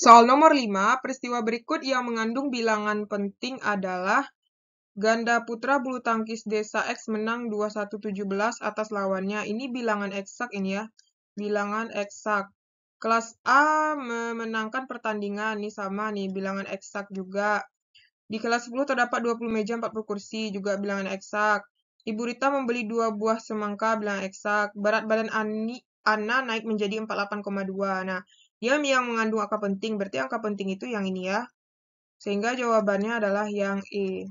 Soal nomor 5, peristiwa berikut yang mengandung bilangan penting adalah Ganda putra bulu tangkis desa X menang 2117 atas lawannya. Ini bilangan eksak ini ya. Bilangan eksak. Kelas A memenangkan pertandingan. Ini sama nih, bilangan eksak juga. Di kelas 10 terdapat 20 meja 40 kursi, juga bilangan eksak. Ibu Rita membeli dua buah semangka bilangan eksak. Berat badan Ani Anna naik menjadi 48,2. Nah, dia yang mengandung angka penting, berarti angka penting itu yang ini ya. Sehingga jawabannya adalah yang E.